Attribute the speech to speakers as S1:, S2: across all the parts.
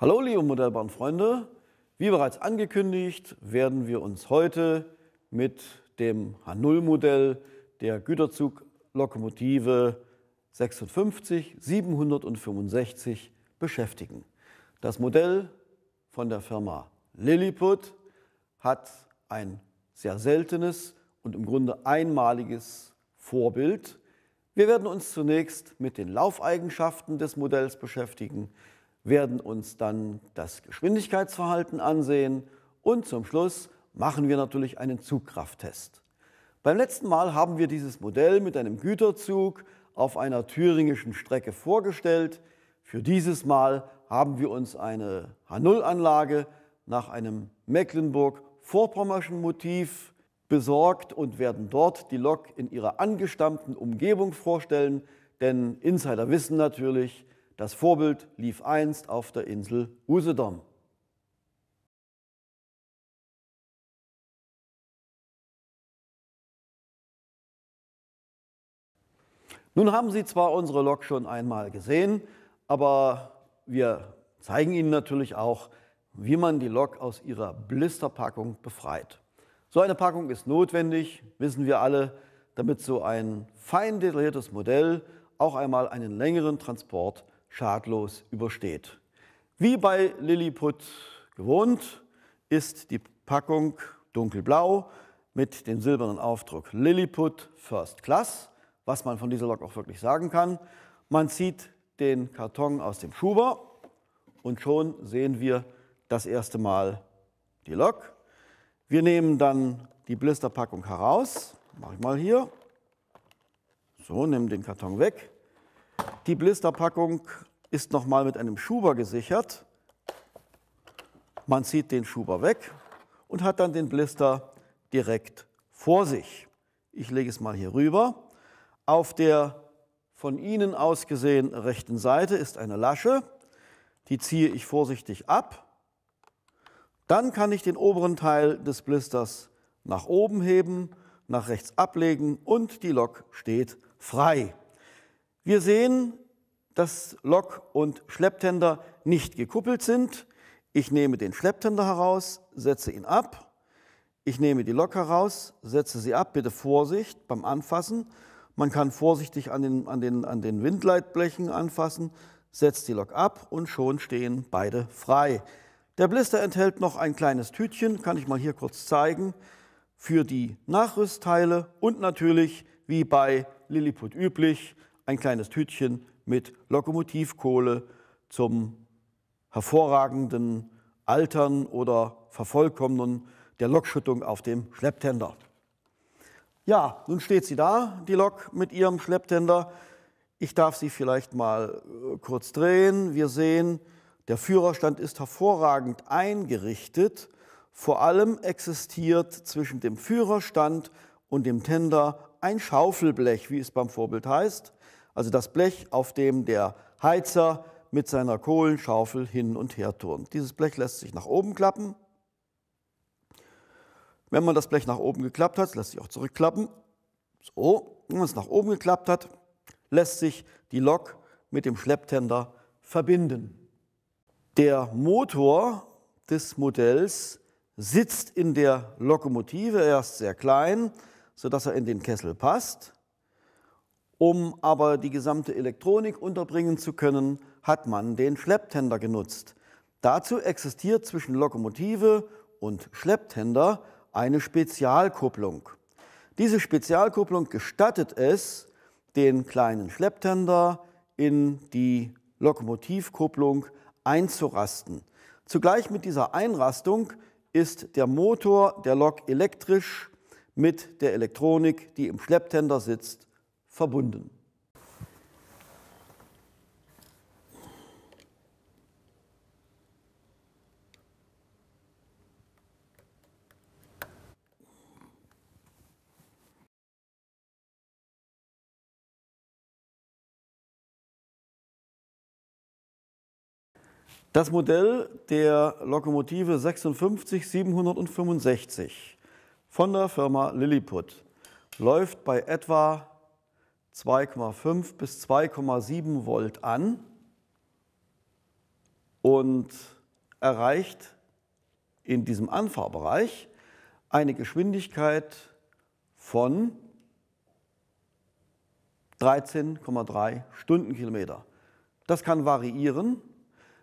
S1: Hallo liebe Modellbahnfreunde, wie bereits angekündigt, werden wir uns heute mit dem H0-Modell der Güterzuglokomotive 56 765 beschäftigen. Das Modell von der Firma Lilliput hat ein sehr seltenes und im Grunde einmaliges Vorbild. Wir werden uns zunächst mit den Laufeigenschaften des Modells beschäftigen, werden uns dann das Geschwindigkeitsverhalten ansehen und zum Schluss machen wir natürlich einen Zugkrafttest. Beim letzten Mal haben wir dieses Modell mit einem Güterzug auf einer thüringischen Strecke vorgestellt. Für dieses Mal haben wir uns eine H0-Anlage nach einem Mecklenburg-Vorpommerschen Motiv besorgt und werden dort die Lok in ihrer angestammten Umgebung vorstellen. Denn Insider wissen natürlich, das Vorbild lief einst auf der Insel Usedom. Nun haben Sie zwar unsere Lok schon einmal gesehen, aber wir zeigen Ihnen natürlich auch, wie man die Lok aus ihrer Blisterpackung befreit. So eine Packung ist notwendig, wissen wir alle, damit so ein fein detailliertes Modell auch einmal einen längeren Transport schadlos übersteht. Wie bei Lilliput gewohnt ist die Packung dunkelblau mit dem silbernen Aufdruck Lilliput First Class, was man von dieser Lok auch wirklich sagen kann. Man zieht den Karton aus dem Schuber und schon sehen wir das erste Mal die Lok. Wir nehmen dann die Blisterpackung heraus, mache ich mal hier, so, nehmen den Karton weg die Blisterpackung ist nochmal mit einem Schuber gesichert. Man zieht den Schuber weg und hat dann den Blister direkt vor sich. Ich lege es mal hier rüber. Auf der von Ihnen aus gesehen rechten Seite ist eine Lasche. Die ziehe ich vorsichtig ab. Dann kann ich den oberen Teil des Blisters nach oben heben, nach rechts ablegen und die Lok steht frei. Wir sehen, dass Lok und Schlepptender nicht gekuppelt sind. Ich nehme den Schlepptender heraus, setze ihn ab. Ich nehme die Lok heraus, setze sie ab. Bitte Vorsicht beim Anfassen. Man kann vorsichtig an den, an den, an den Windleitblechen anfassen, setzt die Lok ab und schon stehen beide frei. Der Blister enthält noch ein kleines Tütchen, kann ich mal hier kurz zeigen, für die Nachrüstteile und natürlich, wie bei Lilliput üblich, ein kleines Tütchen mit Lokomotivkohle zum hervorragenden Altern oder Vervollkommnen der Lokschüttung auf dem Schlepptender. Ja, nun steht sie da, die Lok mit ihrem Schlepptender. Ich darf sie vielleicht mal äh, kurz drehen. Wir sehen, der Führerstand ist hervorragend eingerichtet. Vor allem existiert zwischen dem Führerstand und dem Tender ein Schaufelblech, wie es beim Vorbild heißt, also das Blech, auf dem der Heizer mit seiner Kohlenschaufel hin und her turnt. Dieses Blech lässt sich nach oben klappen. Wenn man das Blech nach oben geklappt hat, lässt sich auch zurückklappen. So, wenn man es nach oben geklappt hat, lässt sich die Lok mit dem Schlepptender verbinden. Der Motor des Modells sitzt in der Lokomotive, er ist sehr klein, sodass er in den Kessel passt. Um aber die gesamte Elektronik unterbringen zu können, hat man den Schlepptender genutzt. Dazu existiert zwischen Lokomotive und Schlepptender eine Spezialkupplung. Diese Spezialkupplung gestattet es, den kleinen Schlepptender in die Lokomotivkupplung einzurasten. Zugleich mit dieser Einrastung ist der Motor der Lok elektrisch mit der Elektronik, die im Schlepptender sitzt, verbunden. Das Modell der Lokomotive 56 765 von der Firma Lilliput. Läuft bei etwa 2,5 bis 2,7 Volt an und erreicht in diesem Anfahrbereich eine Geschwindigkeit von 13,3 Stundenkilometer. Das kann variieren.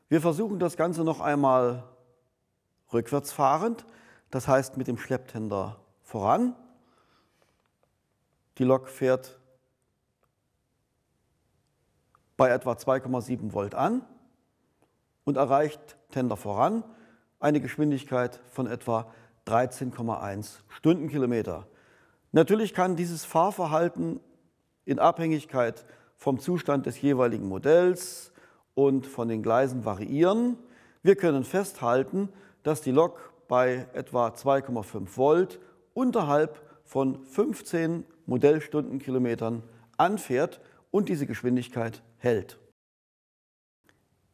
S1: Wir versuchen das Ganze noch einmal rückwärts fahrend, das heißt mit dem Schlepptender voran, die Lok fährt bei etwa 2,7 Volt an und erreicht Tender voran eine Geschwindigkeit von etwa 13,1 Stundenkilometer. Natürlich kann dieses Fahrverhalten in Abhängigkeit vom Zustand des jeweiligen Modells und von den Gleisen variieren. Wir können festhalten, dass die Lok bei etwa 2,5 Volt unterhalb von 15 Modellstundenkilometern anfährt und diese Geschwindigkeit hält.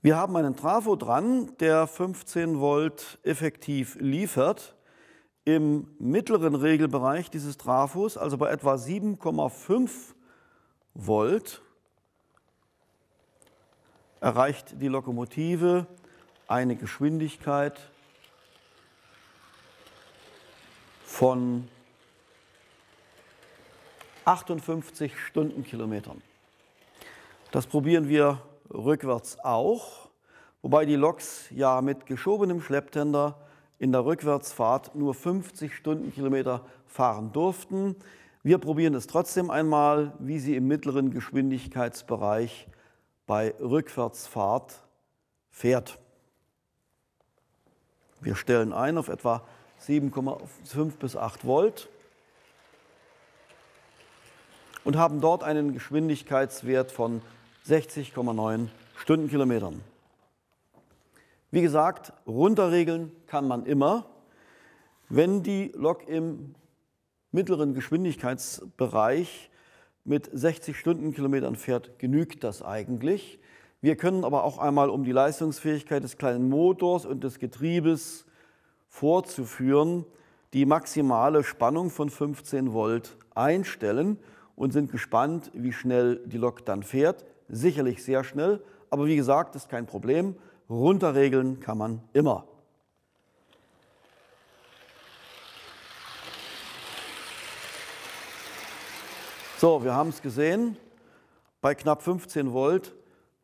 S1: Wir haben einen Trafo dran, der 15 Volt effektiv liefert. Im mittleren Regelbereich dieses Trafos, also bei etwa 7,5 Volt, erreicht die Lokomotive eine Geschwindigkeit von 58 Stundenkilometern. Das probieren wir rückwärts auch, wobei die Loks ja mit geschobenem Schlepptender in der Rückwärtsfahrt nur 50 Stundenkilometer fahren durften. Wir probieren es trotzdem einmal, wie sie im mittleren Geschwindigkeitsbereich bei Rückwärtsfahrt fährt. Wir stellen ein auf etwa 7,5 bis 8 Volt und haben dort einen Geschwindigkeitswert von 60,9 Stundenkilometern. Wie gesagt, runterregeln kann man immer. Wenn die Lok im mittleren Geschwindigkeitsbereich mit 60 Stundenkilometern fährt, genügt das eigentlich. Wir können aber auch einmal um die Leistungsfähigkeit des kleinen Motors und des Getriebes vorzuführen, die maximale Spannung von 15 Volt einstellen und sind gespannt, wie schnell die Lok dann fährt. Sicherlich sehr schnell, aber wie gesagt, ist kein Problem. Runterregeln kann man immer. So, wir haben es gesehen. Bei knapp 15 Volt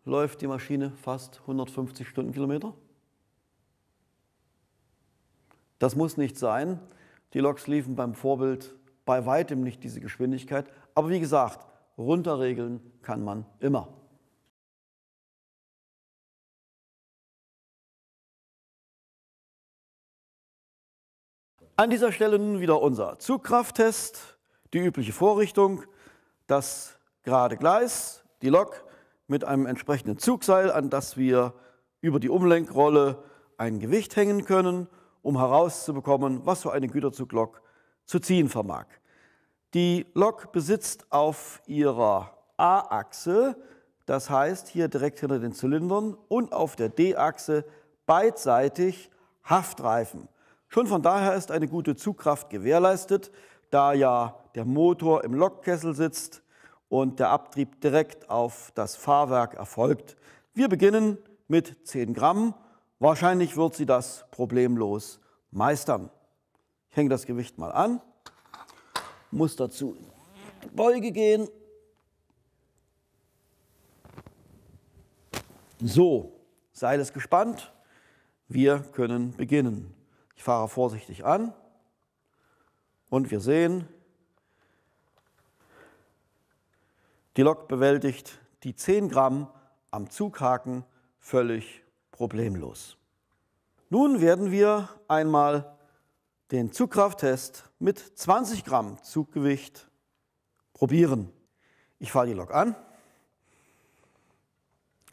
S1: läuft die Maschine fast 150 Stundenkilometer. Das muss nicht sein. Die Loks liefen beim Vorbild bei weitem nicht diese Geschwindigkeit. Aber wie gesagt, runterregeln kann man immer. An dieser Stelle nun wieder unser Zugkrafttest, die übliche Vorrichtung, das gerade Gleis, die Lok mit einem entsprechenden Zugseil, an das wir über die Umlenkrolle ein Gewicht hängen können um herauszubekommen, was so eine Güterzug-Lok zu ziehen vermag. Die Lok besitzt auf ihrer A-Achse, das heißt hier direkt hinter den Zylindern, und auf der D-Achse beidseitig Haftreifen. Schon von daher ist eine gute Zugkraft gewährleistet, da ja der Motor im Lokkessel sitzt und der Abtrieb direkt auf das Fahrwerk erfolgt. Wir beginnen mit 10 Gramm Wahrscheinlich wird sie das problemlos meistern. Ich hänge das Gewicht mal an, muss dazu in die Beuge gehen. So, Seil ist gespannt. Wir können beginnen. Ich fahre vorsichtig an und wir sehen, die Lok bewältigt die 10 Gramm am Zughaken völlig problemlos. Nun werden wir einmal den Zugkrafttest mit 20 Gramm Zuggewicht probieren. Ich fahre die Lok an.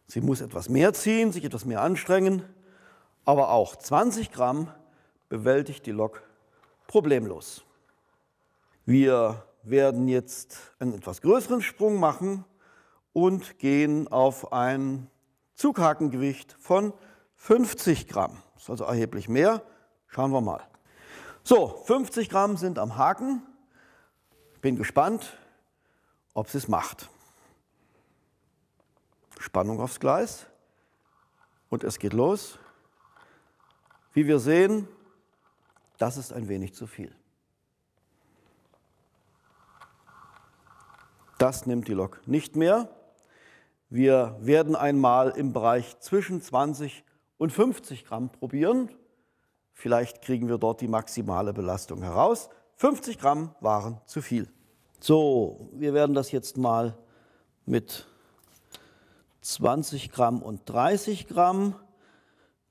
S1: Sie muss etwas mehr ziehen, sich etwas mehr anstrengen, aber auch 20 Gramm bewältigt die Lok problemlos. Wir werden jetzt einen etwas größeren Sprung machen und gehen auf ein Zughakengewicht von 50 Gramm. Das ist also erheblich mehr. Schauen wir mal. So, 50 Gramm sind am Haken. Ich Bin gespannt, ob sie es macht. Spannung aufs Gleis und es geht los. Wie wir sehen, das ist ein wenig zu viel. Das nimmt die Lok nicht mehr. Wir werden einmal im Bereich zwischen 20 und 50 Gramm probieren. Vielleicht kriegen wir dort die maximale Belastung heraus. 50 Gramm waren zu viel. So, wir werden das jetzt mal mit 20 Gramm und 30 Gramm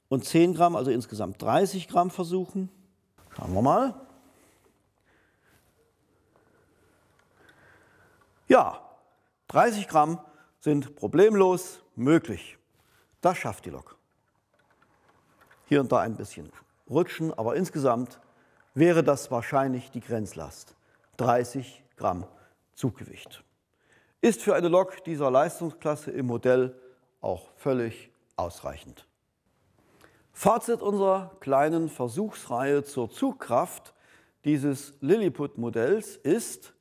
S1: und 10 Gramm, also insgesamt 30 Gramm versuchen. Schauen wir mal. Ja, 30 Gramm sind problemlos möglich. Das schafft die Lok. Hier und da ein bisschen rutschen, aber insgesamt wäre das wahrscheinlich die Grenzlast. 30 Gramm Zuggewicht. Ist für eine Lok dieser Leistungsklasse im Modell auch völlig ausreichend. Fazit unserer kleinen Versuchsreihe zur Zugkraft dieses Lilliput-Modells ist,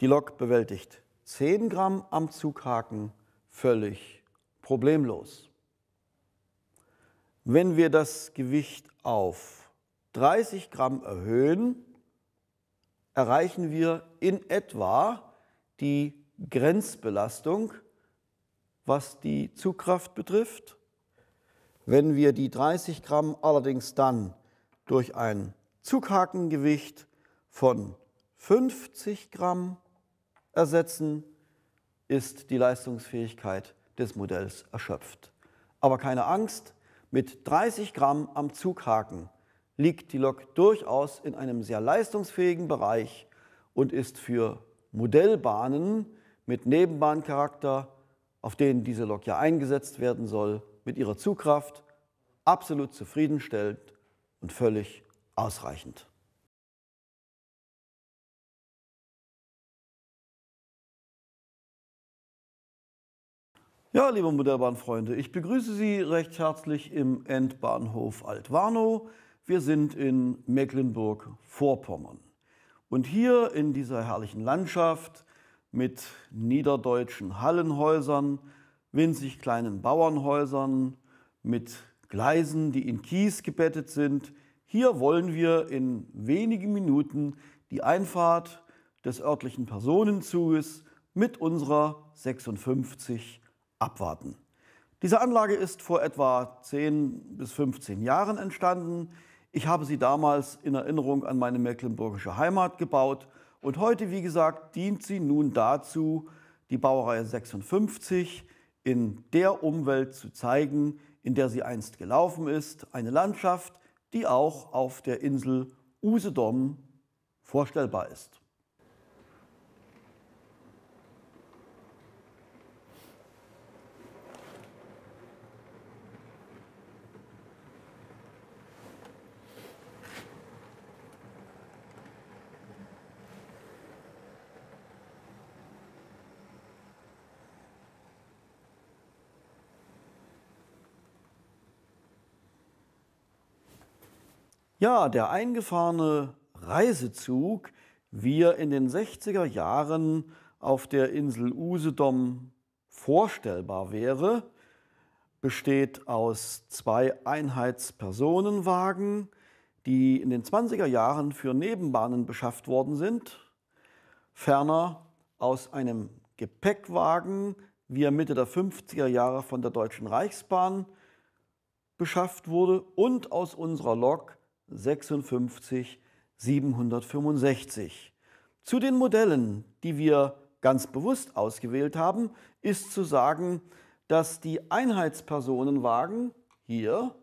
S1: die Lok bewältigt 10 Gramm am Zughaken völlig problemlos. Wenn wir das Gewicht auf 30 Gramm erhöhen, erreichen wir in etwa die Grenzbelastung, was die Zugkraft betrifft. Wenn wir die 30 Gramm allerdings dann durch ein Zughakengewicht von 50 Gramm ersetzen, ist die Leistungsfähigkeit des Modells erschöpft. Aber keine Angst, mit 30 Gramm am Zughaken liegt die Lok durchaus in einem sehr leistungsfähigen Bereich und ist für Modellbahnen mit Nebenbahncharakter, auf denen diese Lok ja eingesetzt werden soll, mit ihrer Zugkraft absolut zufriedenstellend und völlig ausreichend. Ja, liebe Modellbahnfreunde, ich begrüße Sie recht herzlich im Endbahnhof Altwarnow. Wir sind in Mecklenburg-Vorpommern. Und hier in dieser herrlichen Landschaft mit niederdeutschen Hallenhäusern, winzig kleinen Bauernhäusern, mit Gleisen, die in Kies gebettet sind, hier wollen wir in wenigen Minuten die Einfahrt des örtlichen Personenzuges mit unserer 56 abwarten. Diese Anlage ist vor etwa 10 bis 15 Jahren entstanden. Ich habe sie damals in Erinnerung an meine mecklenburgische Heimat gebaut und heute, wie gesagt, dient sie nun dazu, die Baureihe 56 in der Umwelt zu zeigen, in der sie einst gelaufen ist, eine Landschaft, die auch auf der Insel Usedom vorstellbar ist. Ja, der eingefahrene Reisezug, wie er in den 60er Jahren auf der Insel Usedom vorstellbar wäre, besteht aus zwei Einheitspersonenwagen, die in den 20er Jahren für Nebenbahnen beschafft worden sind, ferner aus einem Gepäckwagen, wie er Mitte der 50er Jahre von der Deutschen Reichsbahn beschafft wurde, und aus unserer Lok 56 765. Zu den Modellen, die wir ganz bewusst ausgewählt haben, ist zu sagen, dass die Einheitspersonenwagen hier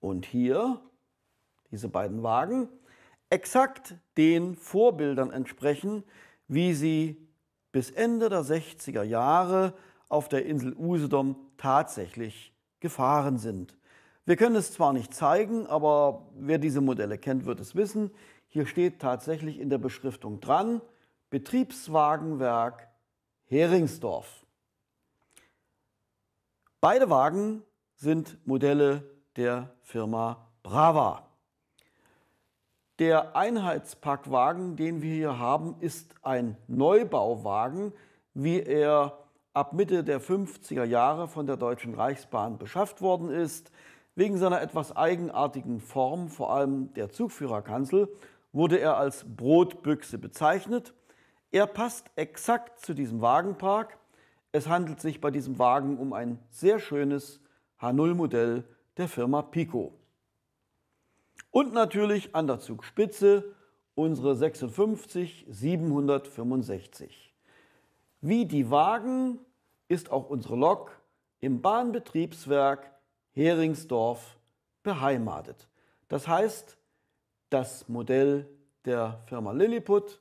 S1: und hier, diese beiden Wagen, exakt den Vorbildern entsprechen, wie sie bis Ende der 60er Jahre auf der Insel Usedom tatsächlich gefahren sind. Wir können es zwar nicht zeigen, aber wer diese Modelle kennt, wird es wissen. Hier steht tatsächlich in der Beschriftung dran Betriebswagenwerk Heringsdorf. Beide Wagen sind Modelle der Firma Brava. Der Einheitspackwagen, den wir hier haben, ist ein Neubauwagen, wie er ab Mitte der 50er Jahre von der Deutschen Reichsbahn beschafft worden ist. Wegen seiner etwas eigenartigen Form, vor allem der Zugführerkanzel, wurde er als Brotbüchse bezeichnet. Er passt exakt zu diesem Wagenpark. Es handelt sich bei diesem Wagen um ein sehr schönes H0-Modell der Firma Pico. Und natürlich an der Zugspitze unsere 56 765. Wie die Wagen ist auch unsere Lok im Bahnbetriebswerk Heringsdorf beheimatet. Das heißt, das Modell der Firma Lilliput,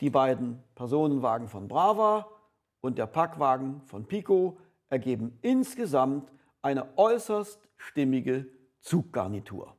S1: die beiden Personenwagen von Brava und der Packwagen von Pico ergeben insgesamt eine äußerst stimmige Zuggarnitur.